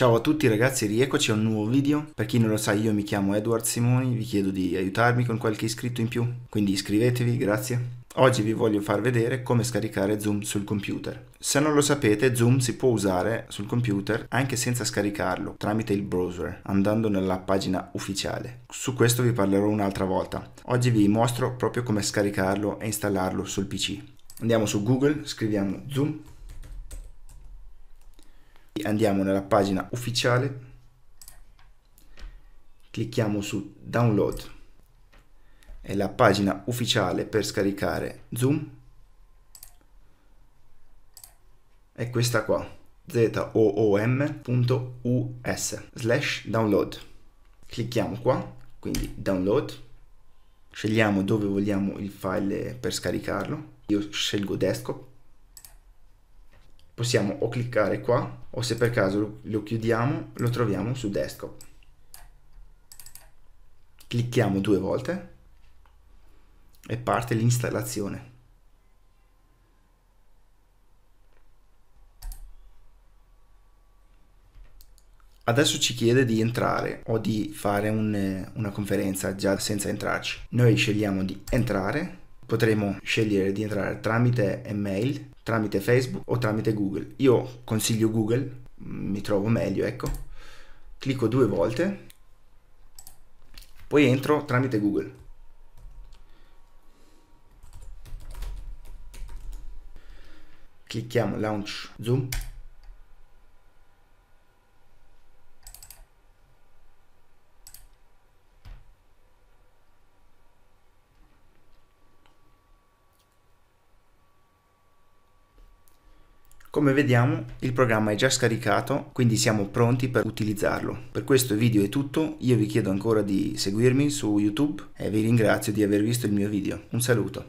Ciao a tutti ragazzi, rieccoci a un nuovo video. Per chi non lo sa io mi chiamo Edward Simoni, vi chiedo di aiutarmi con qualche iscritto in più, quindi iscrivetevi, grazie. Oggi vi voglio far vedere come scaricare Zoom sul computer. Se non lo sapete, Zoom si può usare sul computer anche senza scaricarlo, tramite il browser, andando nella pagina ufficiale. Su questo vi parlerò un'altra volta. Oggi vi mostro proprio come scaricarlo e installarlo sul PC. Andiamo su Google, scriviamo Zoom Andiamo nella pagina ufficiale, clicchiamo su download, è la pagina ufficiale per scaricare Zoom, è questa qua zoom.us slash download clicchiamo qua quindi download scegliamo dove vogliamo il file per scaricarlo io scelgo desktop possiamo o cliccare qua o se per caso lo chiudiamo lo troviamo su desktop. Clicchiamo due volte e parte l'installazione. Adesso ci chiede di entrare o di fare un, una conferenza già senza entrarci. Noi scegliamo di entrare potremo scegliere di entrare tramite email, tramite Facebook o tramite Google. Io consiglio Google, mm, mi trovo meglio, ecco. Clicco due volte, poi entro tramite Google. Clicchiamo Launch Zoom. Come vediamo il programma è già scaricato quindi siamo pronti per utilizzarlo. Per questo video è tutto, io vi chiedo ancora di seguirmi su YouTube e vi ringrazio di aver visto il mio video. Un saluto.